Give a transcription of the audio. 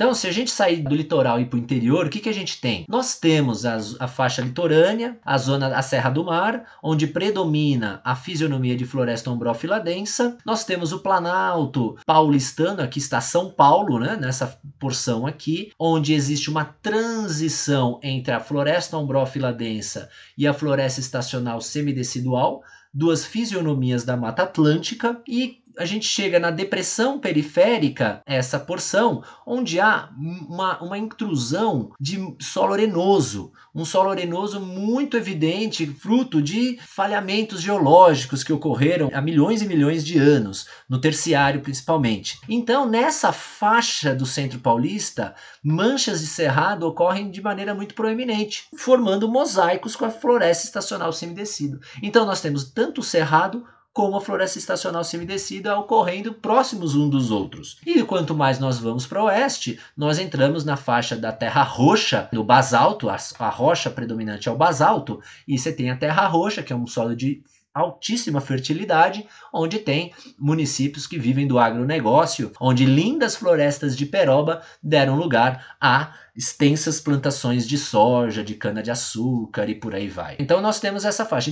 Então, se a gente sair do litoral e ir para o interior, o que, que a gente tem? Nós temos a, a faixa litorânea, a zona, da Serra do Mar, onde predomina a fisionomia de floresta ombrófila densa. Nós temos o Planalto paulistano, aqui está São Paulo, né, nessa porção aqui, onde existe uma transição entre a floresta ombrófila densa e a floresta estacional semidecidual duas fisionomias da Mata Atlântica e a gente chega na depressão periférica, essa porção, onde há uma, uma intrusão de solo arenoso, um solo arenoso muito evidente, fruto de falhamentos geológicos que ocorreram há milhões e milhões de anos, no terciário principalmente. Então, nessa faixa do centro paulista, manchas de cerrado ocorrem de maneira muito proeminente, formando mosaicos com a floresta estacional semidecida. Então, nós temos tanto o cerrado como a floresta estacional semidecida ocorrendo próximos um dos outros. E quanto mais nós vamos para o oeste, nós entramos na faixa da terra roxa, do basalto, a rocha predominante é o basalto, e você tem a terra roxa, que é um solo de altíssima fertilidade, onde tem municípios que vivem do agronegócio, onde lindas florestas de peroba deram lugar a extensas plantações de soja, de cana-de-açúcar e por aí vai. Então nós temos essa faixa.